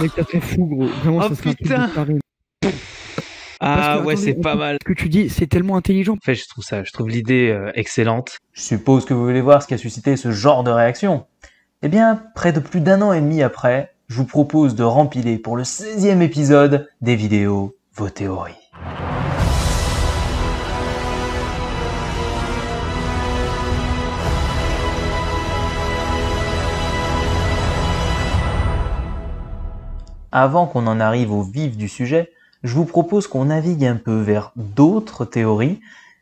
Oh, ah ouais, c'est pas mal. Ce que tu dis, c'est tellement intelligent. En fait, je trouve ça, je trouve l'idée euh, excellente. Je suppose que vous voulez voir ce qui a suscité ce genre de réaction. Eh bien, près de plus d'un an et demi après, je vous propose de rempiler pour le 16e épisode des vidéos vos théories. avant qu'on en arrive au vif du sujet, je vous propose qu'on navigue un peu vers d'autres théories.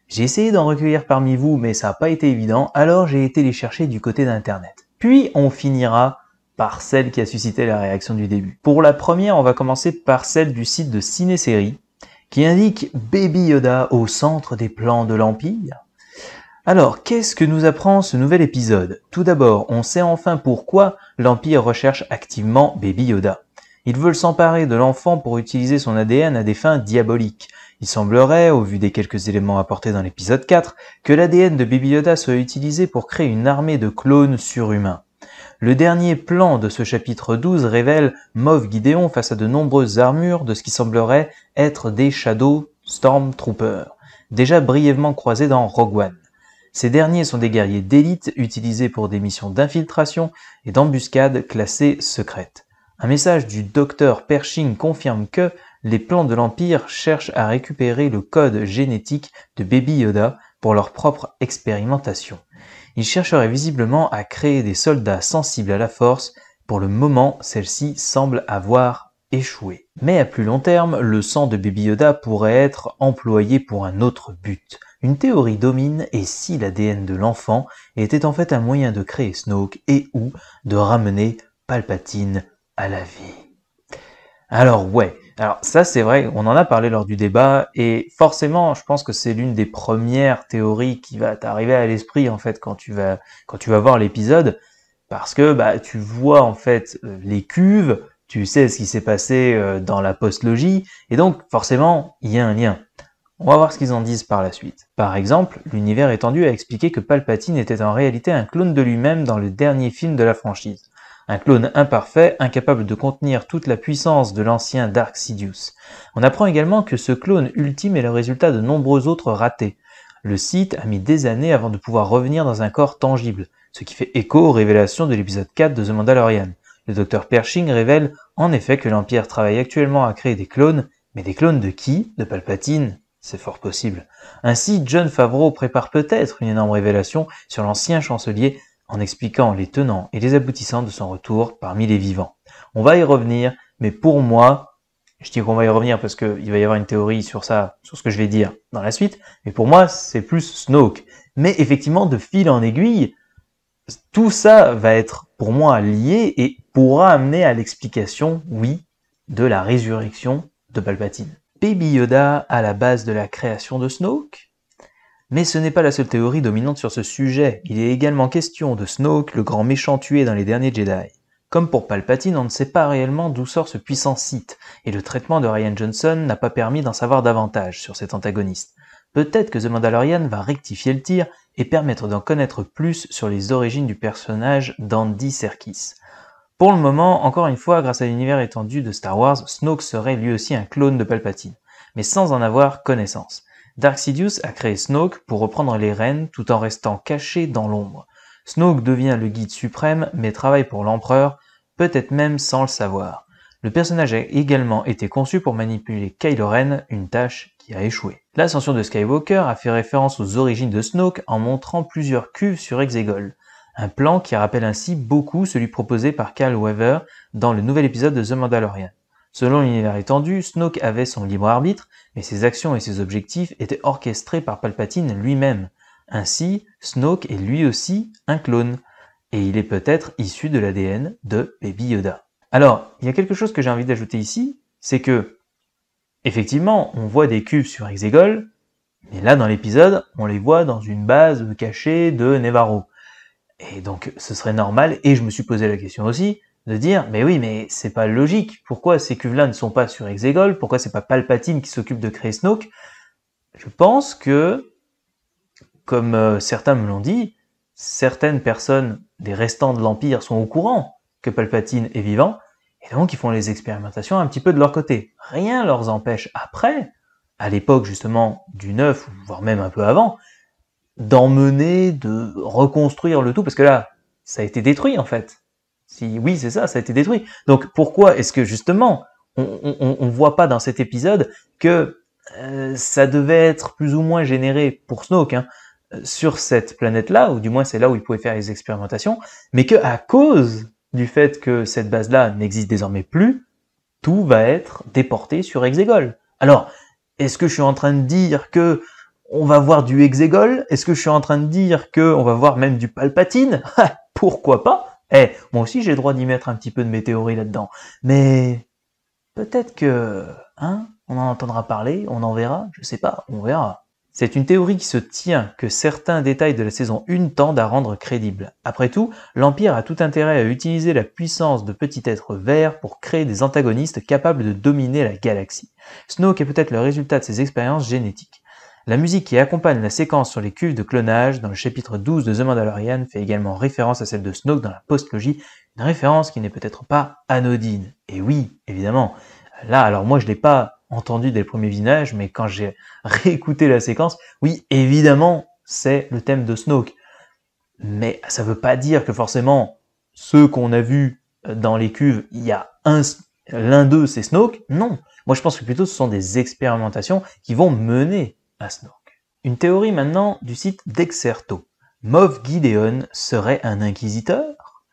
J'ai essayé d'en recueillir parmi vous, mais ça n'a pas été évident, alors j'ai été les chercher du côté d'Internet. Puis on finira par celle qui a suscité la réaction du début. Pour la première, on va commencer par celle du site de Cinésérie, qui indique Baby Yoda au centre des plans de l'Empire. Alors, qu'est-ce que nous apprend ce nouvel épisode Tout d'abord, on sait enfin pourquoi l'Empire recherche activement Baby Yoda. Ils veulent s'emparer de l'enfant pour utiliser son ADN à des fins diaboliques. Il semblerait, au vu des quelques éléments apportés dans l'épisode 4, que l'ADN de Baby soit utilisé pour créer une armée de clones surhumains. Le dernier plan de ce chapitre 12 révèle Mauve Gideon face à de nombreuses armures de ce qui semblerait être des Shadow Stormtroopers, déjà brièvement croisés dans Rogue One. Ces derniers sont des guerriers d'élite utilisés pour des missions d'infiltration et d'embuscade classées secrètes. Un message du docteur Pershing confirme que les plans de l'Empire cherchent à récupérer le code génétique de Baby Yoda pour leur propre expérimentation. Ils chercheraient visiblement à créer des soldats sensibles à la force, pour le moment celle-ci semble avoir échoué. Mais à plus long terme, le sang de Baby Yoda pourrait être employé pour un autre but. Une théorie domine et si l'ADN de l'enfant était en fait un moyen de créer Snoke et ou de ramener Palpatine la vie. Alors ouais, alors ça c'est vrai, on en a parlé lors du débat, et forcément je pense que c'est l'une des premières théories qui va t'arriver à l'esprit en fait quand tu vas, quand tu vas voir l'épisode, parce que bah, tu vois en fait euh, les cuves, tu sais ce qui s'est passé euh, dans la postlogie, et donc forcément il y a un lien. On va voir ce qu'ils en disent par la suite. Par exemple, l'univers étendu a expliqué que Palpatine était en réalité un clone de lui-même dans le dernier film de la franchise un clone imparfait, incapable de contenir toute la puissance de l'ancien Dark Sidious. On apprend également que ce clone ultime est le résultat de nombreux autres ratés. Le site a mis des années avant de pouvoir revenir dans un corps tangible, ce qui fait écho aux révélations de l'épisode 4 de The Mandalorian. Le docteur Pershing révèle en effet que l'Empire travaille actuellement à créer des clones, mais des clones de qui De Palpatine c'est fort possible. Ainsi, John Favreau prépare peut-être une énorme révélation sur l'ancien chancelier en expliquant les tenants et les aboutissants de son retour parmi les vivants. On va y revenir, mais pour moi, je dis qu'on va y revenir parce qu'il va y avoir une théorie sur ça, sur ce que je vais dire dans la suite, mais pour moi, c'est plus Snoke. Mais effectivement, de fil en aiguille, tout ça va être pour moi lié et pourra amener à l'explication, oui, de la résurrection de Palpatine. Baby Yoda à la base de la création de Snoke, mais ce n'est pas la seule théorie dominante sur ce sujet, il est également question de Snoke, le grand méchant tué dans les derniers Jedi. Comme pour Palpatine, on ne sait pas réellement d'où sort ce puissant site, et le traitement de Ryan Johnson n'a pas permis d'en savoir davantage sur cet antagoniste. Peut-être que The Mandalorian va rectifier le tir et permettre d'en connaître plus sur les origines du personnage d'Andy Serkis. Pour le moment, encore une fois, grâce à l'univers étendu de Star Wars, Snoke serait lui aussi un clone de Palpatine, mais sans en avoir connaissance. Dark Sidious a créé Snoke pour reprendre les rênes tout en restant caché dans l'ombre. Snoke devient le guide suprême mais travaille pour l'empereur, peut-être même sans le savoir. Le personnage a également été conçu pour manipuler Kylo Ren, une tâche qui a échoué. L'ascension de Skywalker a fait référence aux origines de Snoke en montrant plusieurs cuves sur Exegol, un plan qui rappelle ainsi beaucoup celui proposé par Cal Weaver dans le nouvel épisode de The Mandalorian. Selon l'univers étendu, Snoke avait son libre arbitre, mais ses actions et ses objectifs étaient orchestrés par Palpatine lui-même. Ainsi, Snoke est lui aussi un clone, et il est peut-être issu de l'ADN de Baby Yoda. Alors, il y a quelque chose que j'ai envie d'ajouter ici, c'est que, effectivement, on voit des cubes sur Exegol, mais là, dans l'épisode, on les voit dans une base cachée de Nevarro. Et donc, ce serait normal, et je me suis posé la question aussi, de dire mais oui mais c'est pas logique pourquoi ces cuves là ne sont pas sur Exegol pourquoi c'est pas Palpatine qui s'occupe de créer Snoke je pense que comme euh, certains me l'ont dit certaines personnes des restants de l'empire sont au courant que Palpatine est vivant et donc ils font les expérimentations un petit peu de leur côté rien leur empêche après à l'époque justement du 9 voire même un peu avant d'emmener de reconstruire le tout parce que là ça a été détruit en fait si oui, c'est ça, ça a été détruit. Donc pourquoi est-ce que justement on ne voit pas dans cet épisode que euh, ça devait être plus ou moins généré pour Snoke hein, euh, sur cette planète-là, ou du moins c'est là où il pouvait faire les expérimentations, mais que à cause du fait que cette base-là n'existe désormais plus, tout va être déporté sur Exegol. Alors, est-ce que je suis en train de dire que on va voir du Exegol Est-ce que je suis en train de dire que on va voir même du Palpatine Pourquoi pas eh, moi aussi j'ai le droit d'y mettre un petit peu de mes théories là-dedans. Mais peut-être que, hein, on en entendra parler, on en verra, je sais pas, on verra. C'est une théorie qui se tient que certains détails de la saison 1 tendent à rendre crédible. Après tout, l'Empire a tout intérêt à utiliser la puissance de petits êtres verts pour créer des antagonistes capables de dominer la galaxie. Snoke est peut-être le résultat de ses expériences génétiques. La musique qui accompagne la séquence sur les cuves de clonage dans le chapitre 12 de The Mandalorian fait également référence à celle de Snoke dans la postlogie, une référence qui n'est peut-être pas anodine. Et oui, évidemment. Là, alors moi je l'ai pas entendu dès le premier vinage, mais quand j'ai réécouté la séquence, oui, évidemment, c'est le thème de Snoke. Mais ça veut pas dire que forcément ceux qu'on a vus dans les cuves, il y a un, l'un d'eux c'est Snoke. Non. Moi je pense que plutôt ce sont des expérimentations qui vont mener une théorie maintenant du site d'Exerto. Mauve Gideon serait un inquisiteur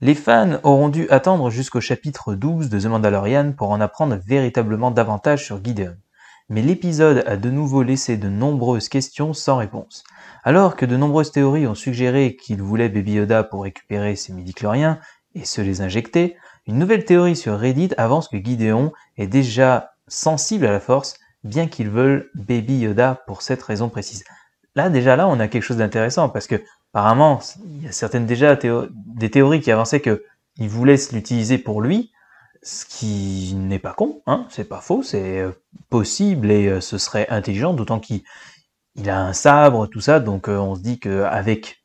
Les fans auront dû attendre jusqu'au chapitre 12 de The Mandalorian pour en apprendre véritablement davantage sur Gideon. Mais l'épisode a de nouveau laissé de nombreuses questions sans réponse. Alors que de nombreuses théories ont suggéré qu'il voulait Baby Yoda pour récupérer ses midi-chloriens et se les injecter, une nouvelle théorie sur Reddit avance que Gideon est déjà sensible à la force bien qu'ils veulent Baby Yoda pour cette raison précise. Là, déjà là, on a quelque chose d'intéressant parce que apparemment, il y a certaines déjà des théories qui avançaient que il voulait l'utiliser pour lui, ce qui n'est pas con, hein, c'est pas faux, c'est euh, possible et euh, ce serait intelligent, d'autant qu'il a un sabre, tout ça, donc euh, on se dit qu'avec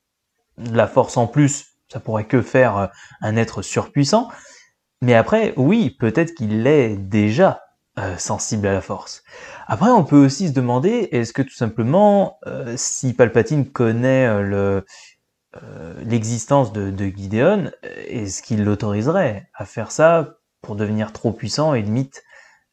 la force en plus, ça pourrait que faire un être surpuissant. Mais après, oui, peut-être qu'il l'est déjà, euh, sensible à la force. Après, on peut aussi se demander, est-ce que tout simplement, euh, si Palpatine connaît euh, le, l'existence de, de Gideon, est-ce qu'il l'autoriserait à faire ça pour devenir trop puissant et limite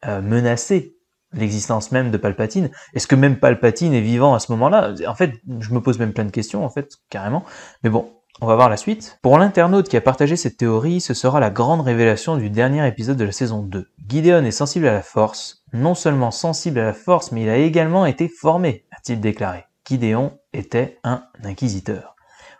menacer l'existence même de Palpatine Est-ce que même Palpatine est vivant à ce moment-là En fait, je me pose même plein de questions, en fait, carrément. Mais bon, on va voir la suite. Pour l'internaute qui a partagé cette théorie, ce sera la grande révélation du dernier épisode de la saison 2. Gideon est sensible à la force, non seulement sensible à la force, mais il a également été formé, a-t-il déclaré. Gideon était un inquisiteur.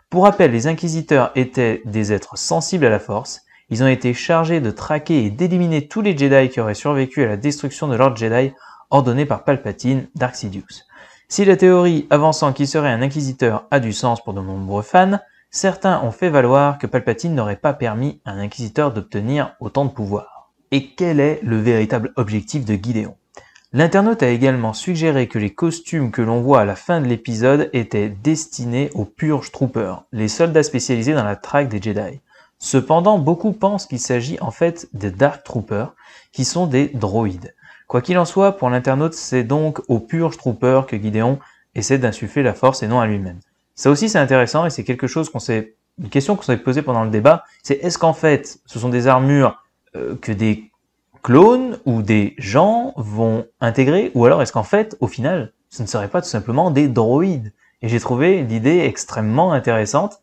Pour rappel, les inquisiteurs étaient des êtres sensibles à la force, ils ont été chargés de traquer et d'éliminer tous les Jedi qui auraient survécu à la destruction de l'ordre Jedi ordonné par Palpatine, Dark Sidious. Si la théorie avançant qu'il serait un inquisiteur a du sens pour de nombreux fans, Certains ont fait valoir que Palpatine n'aurait pas permis à un inquisiteur d'obtenir autant de pouvoir. Et quel est le véritable objectif de Gideon L'internaute a également suggéré que les costumes que l'on voit à la fin de l'épisode étaient destinés aux Purge Troopers, les soldats spécialisés dans la traque des Jedi. Cependant, beaucoup pensent qu'il s'agit en fait des Dark Troopers, qui sont des droïdes. Quoi qu'il en soit, pour l'internaute, c'est donc aux Purge Troopers que Gideon essaie d'insuffler la force et non à lui-même. Ça aussi, c'est intéressant et c'est quelque chose qu'on s'est, une question qu'on s'est posée pendant le débat. C'est est-ce qu'en fait, ce sont des armures euh, que des clones ou des gens vont intégrer ou alors est-ce qu'en fait, au final, ce ne serait pas tout simplement des droïdes? Et j'ai trouvé l'idée extrêmement intéressante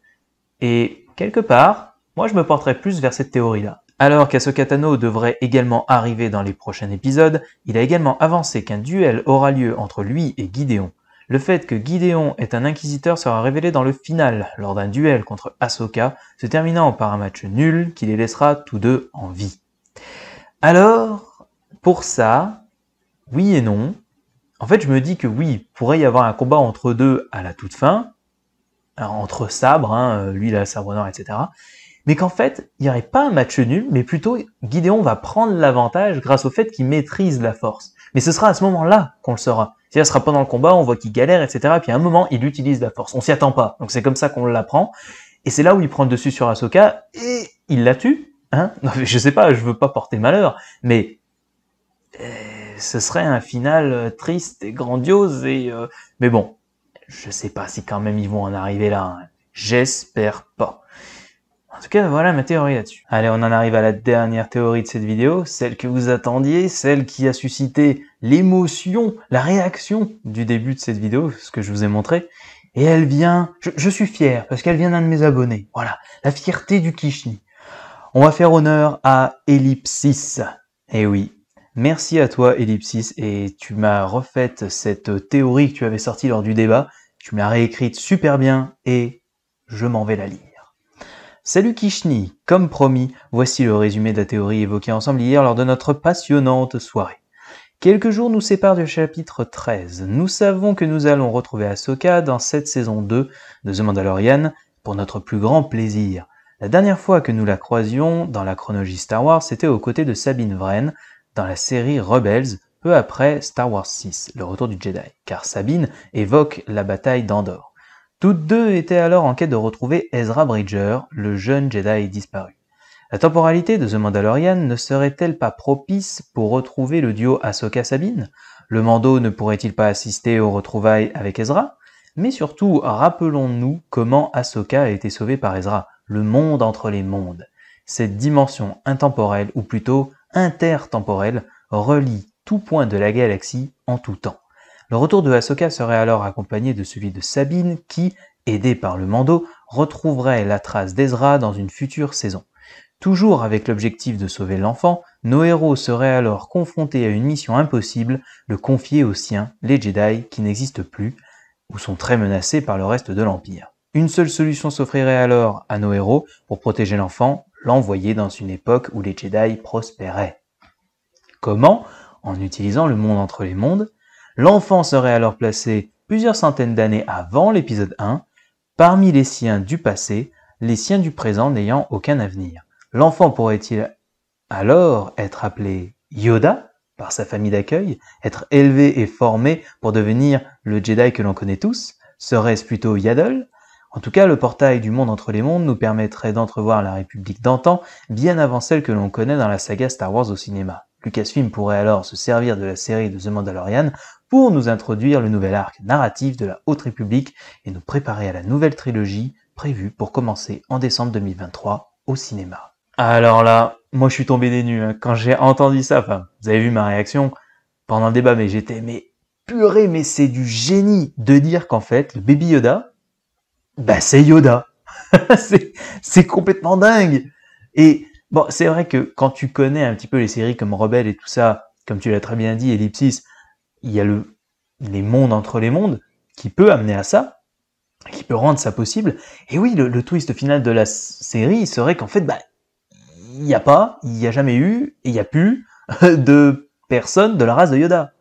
et quelque part, moi je me porterais plus vers cette théorie-là. Alors qu'Asokatano devrait également arriver dans les prochains épisodes, il a également avancé qu'un duel aura lieu entre lui et Gideon. Le fait que Gideon est un inquisiteur sera révélé dans le final, lors d'un duel contre Ahsoka, se terminant par un match nul qui les laissera tous deux en vie. Alors, pour ça, oui et non. En fait, je me dis que oui, il pourrait y avoir un combat entre deux à la toute fin, euh, entre sabres, hein, euh, lui la sabre noir, etc. Mais qu'en fait, il n'y aurait pas un match nul, mais plutôt Gideon va prendre l'avantage grâce au fait qu'il maîtrise la force. Mais ce sera à ce moment-là qu'on le saura. cest à ce sera pendant le combat, on voit qu'il galère, etc. puis à un moment, il utilise la force. On s'y attend pas. Donc c'est comme ça qu'on l'apprend. Et c'est là où il prend le dessus sur Ahsoka et il la tue. Hein non, je sais pas, je veux pas porter malheur, mais euh, ce serait un final euh, triste et grandiose. Et euh, mais bon, je sais pas si quand même ils vont en arriver là. Hein. J'espère pas. En tout cas, voilà ma théorie là-dessus. Allez, on en arrive à la dernière théorie de cette vidéo, celle que vous attendiez, celle qui a suscité l'émotion, la réaction du début de cette vidéo, ce que je vous ai montré. Et elle vient, je, suis fier, parce qu'elle vient d'un de mes abonnés. Voilà, la fierté du Kishni. On va faire honneur à Ellipsis. Eh oui, merci à toi Ellipsis, et tu m'as refait cette théorie que tu avais sortie lors du débat, tu me l'as réécrite super bien, et je m'en vais la lire. Salut Kishni Comme promis, voici le résumé de la théorie évoquée ensemble hier lors de notre passionnante soirée. Quelques jours nous séparent du chapitre 13. Nous savons que nous allons retrouver Ahsoka dans cette saison 2 de The Mandalorian pour notre plus grand plaisir. La dernière fois que nous la croisions dans la chronologie Star Wars, c'était aux côtés de Sabine Wren dans la série Rebels, peu après Star Wars 6, le retour du Jedi, car Sabine évoque la bataille d'Andorre. Toutes deux étaient alors en quête de retrouver Ezra Bridger, le jeune Jedi disparu. La temporalité de The Mandalorian ne serait-elle pas propice pour retrouver le duo Ahsoka Sabine Le Mando ne pourrait-il pas assister aux retrouvailles avec Ezra Mais surtout, rappelons-nous comment Ahsoka a été sauvée par Ezra, le monde entre les mondes. Cette dimension intemporelle, ou plutôt intertemporelle, relie tout point de la galaxie en tout temps. Le retour de Ahsoka serait alors accompagné de celui de Sabine qui, aidée par le Mando, retrouverait la trace d'Ezra dans une future saison. Toujours avec l'objectif de sauver l'enfant, nos héros seraient alors confrontés à une mission impossible, le confier aux siens, les Jedi, qui n'existent plus, ou sont très menacés par le reste de l'Empire. Une seule solution s'offrirait alors à nos héros pour protéger l'enfant, l'envoyer dans une époque où les Jedi prospéraient. Comment En utilisant le monde entre les mondes, L'enfant serait alors placé plusieurs centaines d'années avant l'épisode 1, parmi les siens du passé, les siens du présent n'ayant aucun avenir. L'enfant pourrait-il alors être appelé Yoda par sa famille d'accueil, être élevé et formé pour devenir le Jedi que l'on connaît tous Serait-ce plutôt Yaddle En tout cas, le portail du monde entre les mondes nous permettrait d'entrevoir la République d'antan bien avant celle que l'on connaît dans la saga Star Wars au cinéma. Lucasfilm pourrait alors se servir de la série de The Mandalorian pour nous introduire le nouvel arc narratif de la Haute République et nous préparer à la nouvelle trilogie prévue pour commencer en décembre 2023 au cinéma. Alors là, moi je suis tombé des nues hein. quand j'ai entendu ça. Enfin, vous avez vu ma réaction pendant le débat, mais j'étais mais purée, mais c'est du génie de dire qu'en fait le Baby Yoda, bah c'est Yoda. c'est complètement dingue. Et Bon, c'est vrai que quand tu connais un petit peu les séries comme Rebelle et tout ça, comme tu l'as très bien dit, Ellipsis, il y a le, les mondes entre les mondes qui peut amener à ça, qui peut rendre ça possible. Et oui, le, twist final de la série serait qu'en fait, bah, il n'y a pas, il n'y a jamais eu, et il n'y a plus de personnes de la race de Yoda.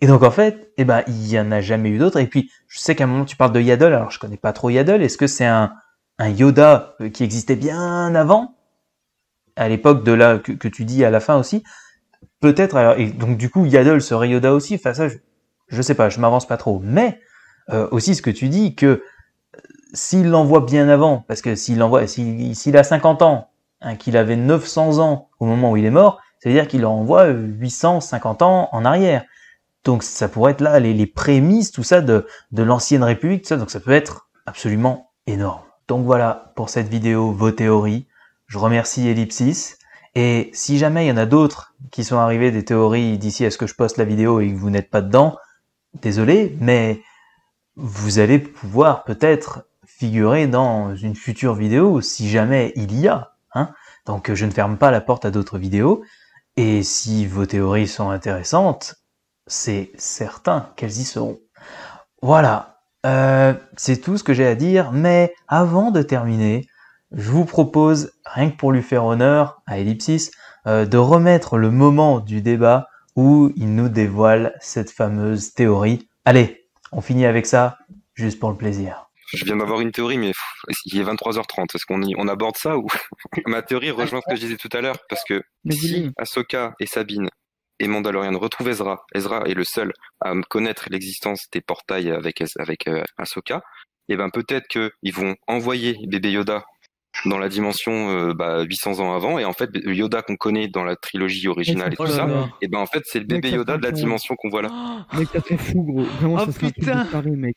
Et donc en fait, eh ben, il n'y en a jamais eu d'autres. Et puis, je sais qu'à un moment, tu parles de Yaddle, alors je connais pas trop Yaddle. Est-ce que c'est un Yoda euh, qui existait bien avant à l'époque de là que, tu dis à la fin aussi. Peut-être et donc du coup Yaddle serait Yoda aussi. Enfin ça, je, ne sais pas, je m'avance pas trop. Mais euh, aussi ce que tu dis que euh, s'il l'envoie bien avant, parce que s'il l'envoie, s'il a 50 ans, hein, qu'il avait 900 ans au moment où il est mort, ça veut dire qu'il envoie 850 ans en arrière. Donc ça pourrait être là les, prémices, tout ça, de, de l'ancienne République, Donc ça peut être absolument énorme. Donc voilà pour cette vidéo, vos théories. Je remercie Ellipsis. Et si jamais il y en a d'autres qui sont arrivés des théories d'ici à ce que je poste la vidéo et que vous n'êtes pas dedans, désolé, mais vous allez pouvoir peut-être figurer dans une future vidéo si jamais il y a. Hein Donc je ne ferme pas la porte à d'autres vidéos. Et si vos théories sont intéressantes, c'est certain qu'elles y seront. Voilà, euh, c'est tout ce que j'ai à dire, mais avant de terminer, je vous propose, rien que pour lui faire honneur à Ellipsis, euh, de remettre le moment du débat où il nous dévoile cette fameuse théorie. Allez, on finit avec ça, juste pour le plaisir. Je viens d'avoir une théorie, mais il est 23h30. Est-ce qu'on on aborde ça ou ma théorie rejoint ce que je disais tout à l'heure Parce que si Ahsoka et Sabine et Mandalorian retrouvent Ezra, Ezra est le seul à connaître l'existence des portails avec avec euh, Ahsoka. Et eh ben peut-être qu'ils vont envoyer bébé Yoda dans la dimension euh, bah, 800 ans avant. Et en fait, Yoda qu'on connaît dans la trilogie originale oh et, tout ça, et eh ben en fait, c'est le bébé Yoda de la dimension qu'on voit là. Mec, t'as fou, gros. Oh, mec.